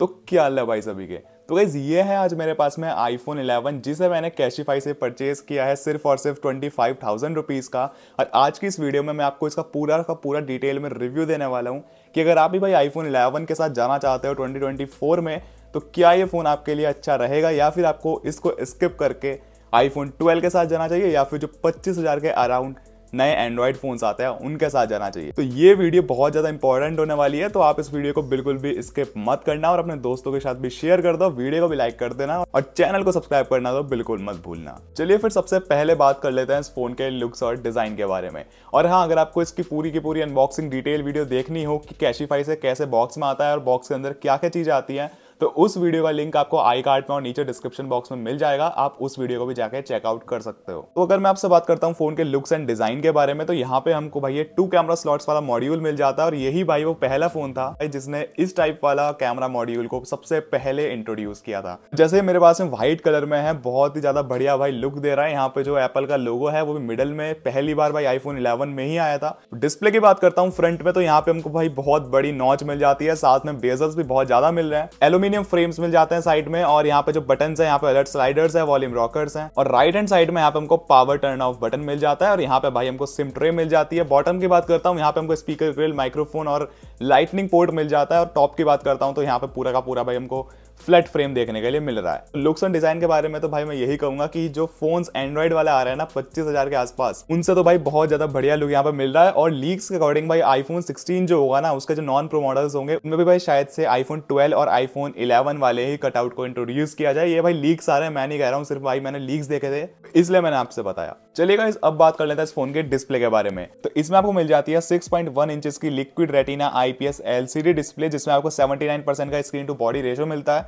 तो क्या है भाई सभी के तो गाइज ये है आज मेरे पास में आईफोन 11 जिसे मैंने कैशिफाई से परचेज किया है सिर्फ और सिर्फ ट्वेंटी फाइव थाउजेंड रुपीज़ का और आज की इस वीडियो में मैं आपको इसका पूरा का पूरा डिटेल में रिव्यू देने वाला हूँ कि अगर आप भी भाई आईफोन 11 के साथ जाना चाहते हो 2024 में तो क्या ये फ़ोन आपके लिए अच्छा रहेगा या फिर आपको इसको स्किप करके फोन ट्वेल्व के साथ जाना चाहिए या फिर जो पच्चीस हज़ार के अराउंड नए एंड्रॉयड फोन्स आते हैं उनके साथ जाना चाहिए तो ये वीडियो बहुत ज़्यादा इंपॉर्टेंट होने वाली है तो आप इस वीडियो को बिल्कुल भी स्किप मत करना और अपने दोस्तों के साथ भी शेयर कर दो वीडियो को भी लाइक कर देना और चैनल को सब्सक्राइब करना तो बिल्कुल मत भूलना चलिए फिर सबसे पहले बात कर लेते हैं इस फोन के लुक्स और डिजाइन के बारे में और हाँ अगर आपको इसकी पूरी की पूरी अनबॉक्सिंग डिटेल वीडियो देखनी हो कि कैशीफाई से कैसे बॉक्स में आता है और बॉक्स के अंदर क्या क्या चीज़ें आती हैं तो उस वीडियो का लिंक आपको आई कार्ड में और नीचे डिस्क्रिप्शन बॉक्स में मिल जाएगा आप उस वीडियो को भी जाकर चेकआउट कर सकते हो तो अगर मैं आपसे बात करता हूँ फोन के लुक्स एंड डिजाइन के बारे में तो यहाँ पे हमको भाई टू कैमरा स्लॉट्स वाला मॉड्यूल मिल जाता है और यही भाई वो पहला फोन था जिसने इस टाइप वाला कैमरा मॉड्यूल को सबसे पहले इंट्रोड्यूस किया था जैसे मेरे पास में व्हाइट कलर में है बहुत ही ज्यादा बढ़िया भाई लुक दे रहा है यहाँ पे जो एप्पल का लोगो है वो भी मिडल में पहली बार भाई आईफोन 11 में ही आया था डिस्प्ले की बात करता हूँ फ्रंट में तो यहाँ पे हमको भाई बहुत बड़ी नॉच मिल जाती है साथ में बेजल्स भी बहुत ज्यादा मिल रहे हैं एलोमी एल्यूमिनियम फ्रेम्स मिल जाते हैं साइड में और यहाँ पे जो बटन है यहाँ पे अलर्ट स्लाइडर्स है वॉल्यूम रॉकर्स है और राइट हैंड साइड में यहाँ पे हमको पावर टर्न ऑफ बटन मिल जाता है और यहाँ पे भाई हमको सिम ट्रे मिल जाती है बॉटम की बात करता हूँ यहाँ पे हमको स्पीकर ग्रिल माइक्रोफोन और लाइटनिंग पोर्ट मिल जाता है और टॉप की बात करता हूँ तो यहाँ पे पूरा का पूरा भाई हमको फ्लैट फ्रेम देखने के लिए मिल रहा है लुक्स एंड डिजाइन के बारे में तो भाई मैं यही कहूंगा कि जो फोन एंड्रॉइड वाले आ रहे हैं ना पच्चीस हजार के आसपास उनसे तो भाई बहुत ज्यादा बढ़िया लुक यहाँ पे मिल रहा है और लीक्स के अकॉर्डिंग भाई आईफोन सिक्सटीन जो होगा ना उसके जो नॉन प्रो मॉडल्स होंगे उनमें भी भाई शायद से आईफोन ट्वेल्व और आईफोन इलेवन वाले ही कटआउट को इंट्रोड्यूस किया जाए ये भाई लीक्स आ रहे हैं मैं नहीं कह रहा हूँ सिर्फ भाई मैंने लीक्स देखे थे इसलिए मैंने आपसे बताया चलिएगा इस अब बात कर लेते हैं इस फोन के डिस्प्ले के बारे में तो इसमें आपको मिल जाती है 6.1 इंचेस की liquid retina IPS LCD display जिसमें आपको 79% का स्क्रीन टू बॉडी रेशो मिलता है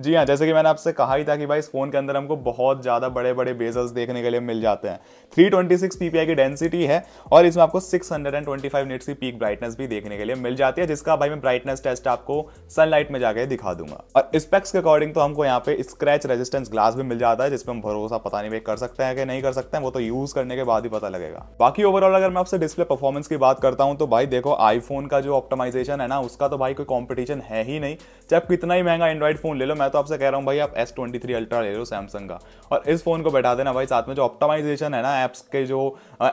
जी हाँ जैसे कि मैंने आपसे कहा ही था कि भाई इस फ़ोन के अंदर हमको बहुत ज़्यादा बड़े बड़े बेजल्स देखने के लिए मिल जाते हैं 326 ट्वेंटी की डेंसिटी है और इसमें आपको 625 निट्स की पीक ब्राइटनेस भी देखने के लिए मिल जाती है जिसका भाई मैं ब्राइटनेस टेस्ट आपको सनलाइट में जाकर दिखा दूंगा और स्पेक्स के अकॉर्डिंग तो हमको यहाँ पे स्क्रैच रेजिस्टेंस ग्लास भी मिल जाता है जिसपे हम भरोसा पता नहीं भाई कर सकते हैं कि नहीं कर सकते हैं वो तो यूज़ करने के बाद ही पता लगेगा बाकी ओवरऑल अगर मैं आपसे डिस्प्ले परफॉर्मेंस की बात करता हूँ तो भाई देखो आईफोन का जो ऑप्टिमाइजेशन है ना उसका तो भाई कोई कॉम्पिटिशन है ही नहीं चाहे कितना ही महंगा एंड्रॉइड फोन ले लो मैं तो आपसे कह रहा हूँ भाई आप एस ट्वेंटी थ्री अल्ट्रा ले लो सैमसंग का और इस फ़ोन को बैठा देना भाई साथ में जो ऑप्टमाइजेशन है ना ऐप्स के जो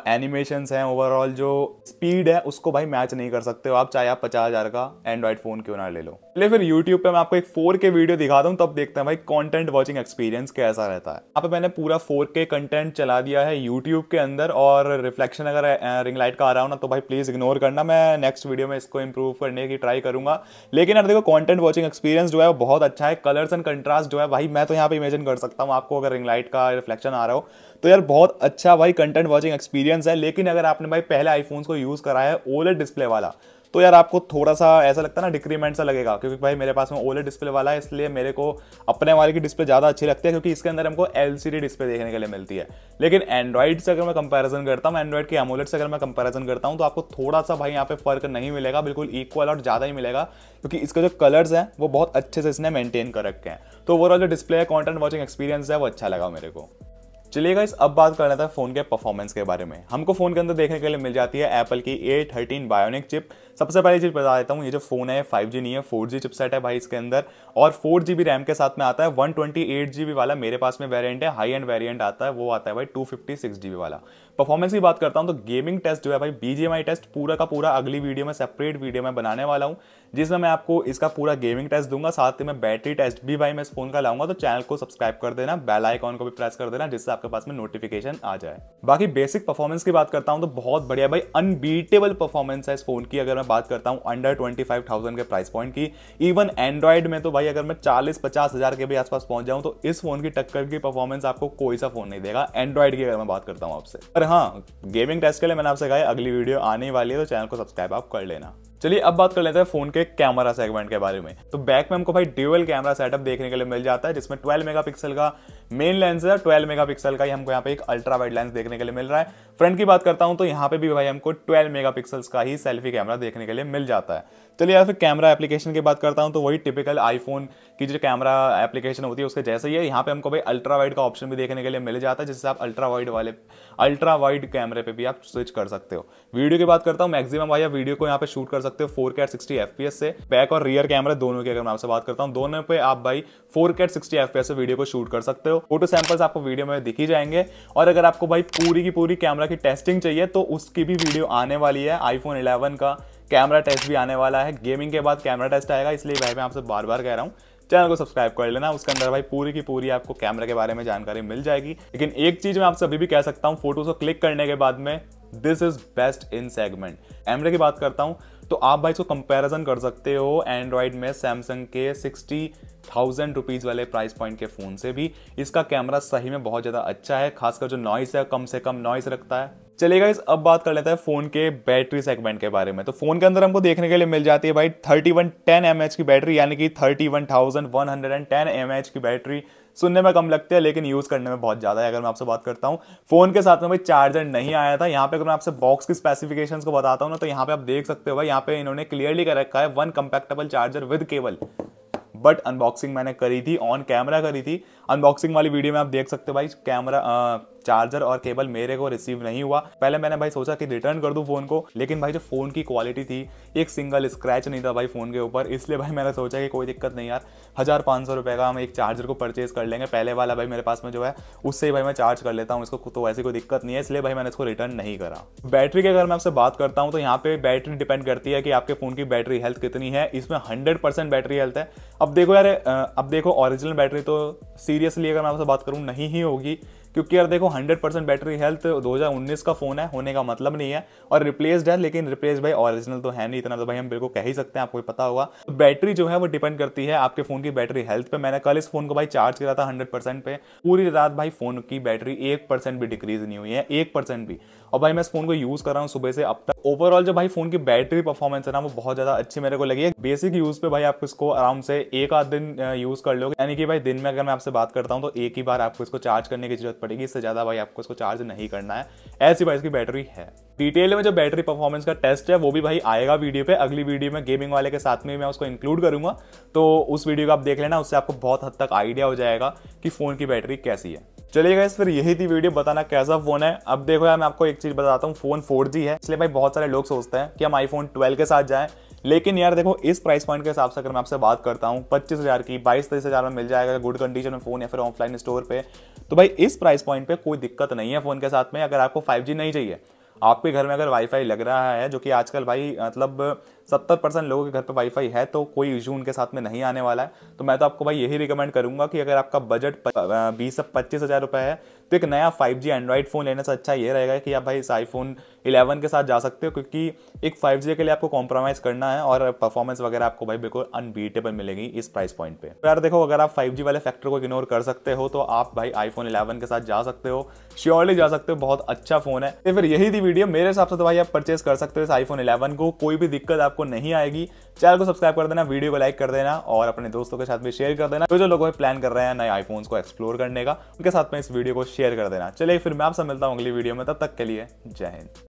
एनिमेशन हैं ओवरऑल जो स्पीड है उसको भाई मैच नहीं कर सकते हो आप चाहे आप पचास हज़ार का एंड्रॉइड फ़ोन क्यों ना ले लो ले फिर यूट्यूब पे मैं आपको एक फोर के वीडियो दिखा दूँ तब देखते हैं भाई कॉन्टेंट वॉचिंग एक्सपीरियंस कैसा रहता है आप मैंने पूरा फोर के कंटेंट चला दिया है यूट्यूब के अंदर और रिफ्लेक्शन अगर रिंग लाइट का आ रहा हो ना तो भाई प्लीज़ इग्नोर करना मैं नेक्स्ट वीडियो में इसको इंप्रूव करने की ट्राई करूंगा लेकिन यार देखो कॉन्टेंट वॉचिंग एक्सपीरियंस जो है वो बहुत अच्छा है कलर कलर्स एंड कंट्रास्ट जो है भाई मैं तो यहाँ पे इमेजिन कर सकता हूँ आपको अगर रिंग लाइट का रिफ्लेक्शन आ रहा हो तो यार बहुत अच्छा भाई कंटेंट वॉचिंग एक्सपीरियंस है लेकिन अगर आपने भाई पहले आईफोन को यूज़ कराया है ओलेट डिस्प्ले वाला तो यार आपको थोड़ा सा ऐसा लगता है ना डिक्रीमेंट सा लगेगा क्योंकि भाई मेरे पास में ओले डिस्प्ले वाला है इसलिए मेरे को अपने वाले की डिस्प्ले ज़्यादा अच्छी लगती है क्योंकि इसके अंदर हमको एल डिस्प्ले देखने के लिए मिलती है लेकिन एंड्रॉइड से अगर मैं कंपेरिजन करता हूँ एंड्रॉइड के एमोलेट से अगर मैं कंपेरिजन करता हूँ तो आपको थोड़ा सा भाई यहाँ पे फर्क नहीं मिलेगा बिल्कुल इक्वल और ज़्यादा ही मिलेगा क्योंकि इसके जो कलर्स हैं वो बहुत अच्छे से इसने मेंटेन कर रखे हैं तो ओवरऑल जो डिस्प्ले है कॉन्टेंट वॉचिंग एक्सपीरियंस है वो अच्छा लगा मेरे को चलिए गाइस अब बात कर लेते हैं फ़ोन के परफॉर्मेंस के बारे में हमको फ़ोन के अंदर देखने के लिए मिल जाती है एप्पल की ए थर्टीन बायोनिक चिप सबसे पहले चीज़ बता देता हूँ ये जो फ़ोन है फाइव जी नहीं है फोर जी चिपसेट है भाई इसके अंदर और फोर जी बी रैम के साथ में आता है one twenty eight G B वाला मेरे पास में वेरियंट है हाई एंड वेरियंट आता है वो आता है भाई two fifty six G B वाला परफॉर्मेंस की बात करता हूँ तो गेमिंग टेस्ट जो है भाई बीजेएमआई टेस्ट पूरा का पूरा अगली वीडियो में सेपरेट वीडियो में बनाने वाला हूँ जिसमें मैं आपको इसका पूरा गेमिंग टेस्ट दूंगा साथ ही मैं बैटरी टेस्ट भी भाई मैं इस फोन का लाऊंगा तो चैनल को सब्सक्राइब कर देना बेल आइकॉन को भी प्रेस कर देना जिससे आपके पास में नोटिफिकेशन आ जाए बाकी बेसिक परफॉर्मेंस की बात करता हूँ तो बहुत बढ़िया भाई अनबीटेबल परफॉर्मेंस है इस फोन की अगर मैं बात करता हूँ अंडर ट्वेंटी फाइव थाउजेंड के प्राइस पॉइंट की इवन एंड्रॉइड में तो भाई अगर मैं चालीस पचास हजार के भी आसपास पहुंच जाऊँ तो इस फोन की टक्कर की परफॉर्मेंस आपको कोई सा फोन नहीं देगा एंड्रॉइड की अगर मैं बात करता हूँ आपसे पर हाँ गेमिंग टेस्ट के लिए मैंने आपसे कहा अगली वीडियो आने वाली है तो चैनल को सब्सक्राइब आप कर लेना चलिए अब बात कर लेते हैं फोन के कैमरा सेगमेंट के बारे में तो बैक में हमको भाई ड्यूएल कैमरा सेटअप देखने के लिए मिल जाता है जिसमें 12 मेगापिक्सल का मेन लेंस है ट्वेल्व मेगा का ही हमको यहाँ पे एक अल्ट्रा वाइड लेंस देखने के लिए मिल रहा है फ्रंट की बात करता हूँ तो यहाँ पे भी भाई हमको ट्वेल्व मेगा का ही सेल्फी कैमरा देखने के लिए मिल जाता है चलिए या फिर कैमरा एप्लीकेशन की बात करता हूँ तो वही टिपिकल आईफोन की जो कैमरा एप्लीकेशन होती है उसके जैसे ही है यहाँ पे हमको भाई अल्ट्रा वाइड का ऑप्शन भी देखने के लिए मिल जाता है जिससे आप अल्ट्रा वाइड वाले अल्ट्रा वाइड कैमरे पे भी आप स्विच कर सकते हो वीडियो की बात करता हूँ मैक्सिमम भाई आप वीडियो को यहाँ पे शूट कर सकते हो फोर कैट सिक्सटी एफ से बैक और रियर कैमरा दोनों की अगर मैं आपसे बात करता हूँ दोनों पे आप भाई फोर कैट सिक्सटी एफ से वीडियो को शूट कर सकते हो फोटो सैंपल्स आपको वीडियो में दिखी जाएंगे और अगर आपको भाई पूरी की पूरी कैमरा की टेस्टिंग चाहिए तो उसकी भी वीडियो आने वाली है आईफोन इलेवन का कैमरा टेस्ट भी आने वाला है गेमिंग के बाद कैमरा टेस्ट आएगा इसलिए भाई मैं आपसे बार बार कह रहा हूँ चैनल को सब्सक्राइब कर लेना उसके अंदर भाई पूरी की पूरी आपको कैमरा के बारे में जानकारी मिल जाएगी लेकिन एक चीज मैं आपसे अभी भी कह सकता हूँ फोटोज को क्लिक करने के बाद में this is best in segment कैमरे की बात करता हूँ तो आप भाई इसको कंपैरिजन कर सकते हो एंड्रॉइड में सैमसंग के सिक्सटी थाउजेंड रुपीज़ वाले प्राइस पॉइंट के फ़ोन से भी इसका कैमरा सही में बहुत ज़्यादा अच्छा है खासकर जो नॉइस है कम से कम नॉइस रखता है चलेगा इस अब बात कर लेते हैं फोन के बैटरी सेगमेंट के बारे में तो फोन के अंदर हमको देखने के लिए मिल जाती है भाई thirty one ten M H की बैटरी यानी कि thirty one thousand one hundred and ten M H की बैटरी सुनने में कम लगती है लेकिन यूज़ करने में बहुत ज़्यादा है अगर मैं आपसे बात करता हूँ फोन के साथ में भाई चार्जर नहीं आया था यहाँ पे अगर मैं आपसे बॉक्स की स्पेसिफिकेशन को बताता हूँ ना तो यहाँ पे आप देख सकते हो भाई यहाँ पे इन्होंने क्लियरली कर रखा है one compactable charger with cable but unboxing मैंने करी थी ऑन कैमरा करी थी अनबॉक्सिंग वाली वीडियो में आप देख सकते हो भाई कैमरा चार्जर और केबल मेरे को रिसीव नहीं हुआ पहले मैंने भाई सोचा कि रिटर्न कर दूँ फ़ोन को लेकिन भाई जो फ़ोन की क्वालिटी थी एक सिंगल स्क्रैच नहीं था भाई फ़ोन के ऊपर इसलिए भाई मैंने सोचा कि कोई दिक्कत नहीं यार हज़ार पाँच सौ रुपये का हम एक चार्जर को परचेज़ कर लेंगे पहले वाला भाई मेरे पास में जो है उससे ही भाई मैं चार्ज कर लेता हूँ इसको तो ऐसी कोई दिक्कत नहीं है इसलिए भाई मैंने इसको रिटर्न नहीं करा बैटरी की अगर मैं आपसे बात करता हूँ तो यहाँ पे बैटरी डिपेंड करती है कि आपके फ़ोन की बैटरी हेल्थ कितनी है इसमें हंड्रेड परसेंट बैटरी हेल्थ है अब देखो यार अब देखो ओरिजिनल बैटरी तो सीरियसली अगर मैं आपसे बात करूँ नहीं ही होगी क्योंकि यार देखो 100% बैटरी हेल्थ 2019 का फ़ोन है होने का मतलब नहीं है और रिप्लेस्ड है लेकिन रिप्लेस भाई ओरिजिनल तो है नहीं इतना तो भाई हम बिल्कुल कह ही सकते हैं आपको पता होगा तो बैटरी जो है वो डिपेंड करती है आपके फ़ोन की बैटरी हेल्थ पर मैंने कल इस फ़ोन को भाई चार्ज करा था हंड्रेड पे पूरी रात भाई फ़ोन की बैटरी एक भी डिक्रीज नहीं हुई है एक भी और भाई मैं इस फ़ोन को यूज़ कर रहा हूँ सुबह से अब तक ओवरऑल जो भाई फ़ोन की बैटरी परफॉर्मेंस है ना वो बहुत ज़्यादा अच्छी मेरे को लगी है बेसिक यूज़ पे भाई आप इसको आराम से एक आध दिन यूज़ कर लोगे यानी कि भाई दिन में अगर मैं आपसे बात करता हूँ तो एक ही बार आपको इसको चार्ज करने की जरूरत पड़ेगी इससे ज़्यादा भाई आपको इसको चार्ज नहीं करना है ऐसी भाई इसकी बैटरी है डिटेल में जो बैटरी परफॉर्मेंस का टेस्ट है वो भी भाई आएगा वीडियो पे अगली वीडियो में गेमिंग वाले के साथ में मैं उसको इंक्लूड करूंगा तो उस वीडियो को आप देख लेना उससे आपको बहुत हद तक आइडिया हो जाएगा कि फ़ोन की बैटरी कैसी है चलिए गाइस फिर यही थी वीडियो बताना कैसा फोन है अब देखो यार मैं आपको एक चीज बताता हूँ फोन जी है इसलिए भाई बहुत सारे लोग सोचते हैं कि हम आईफोन 12 के साथ जाएं लेकिन यार देखो इस प्राइस पॉइंट के हिसाब से अगर मैं आपसे बात करता हूँ पच्चीस हज़ार की बाईस तेईस हज़ार में मिल जाएगा गुड कंडीशन में फ़ोन या फिर ऑफलाइन स्टोर पे तो भाई इस प्राइस पॉइंट पे कोई दिक्कत नहीं है फ़ोन के साथ में अगर आपको फाइव नहीं चाहिए आपके घर में अगर वाईफाई लग रहा है जो कि आजकल भाई मतलब सत्तर परसेंट लोगों के घर पर वाईफाई है तो कोई इशू उनके साथ में नहीं आने वाला है तो मैं तो आपको भाई यही रिकमेंड करूंगा कि अगर आपका बजट बीस से पच्चीस हज़ार रुपये है तो एक नया 5G जी एंड्रॉइड फ़ोन लेने से अच्छा ये रहेगा कि आप भाई इस आईफोन इलेवन के साथ जा सकते हो क्योंकि एक 5G के लिए आपको कॉम्प्रोमाइज़ करना है और परफॉर्मेंस वगैरह आपको भाई बिल्कुल अनबीटेबल मिलेगी इस प्राइस पॉइंट पे तो यार देखो अगर आप 5G वाले फैक्टर को इग्नोर कर सकते हो तो आप भाई आईफोन इलेवन के साथ जा सकते हो श्योरली जा सकते हो बहुत अच्छा फ़ोन है तो फिर यही थी वीडियो मेरे हिसाब से तो भाई आप परचेज कर सकते हो इस आईफोन इलेवन को कोई भी दिक्कत आपको नहीं आएगी चैनल को सब्सक्राइब कर देना वीडियो को लाइक कर देना और अपने दोस्तों के साथ भी शेयर कर देना तो जो लोग प्लान कर रहे हैं नए आईफोन को एक्सप्लोर करने का उनके साथ में इस वीडियो को शेयर शेयर कर देना चलिए फिर मैं आपसे मिलता हूँ अगली वीडियो में तब तक के लिए जय हिंद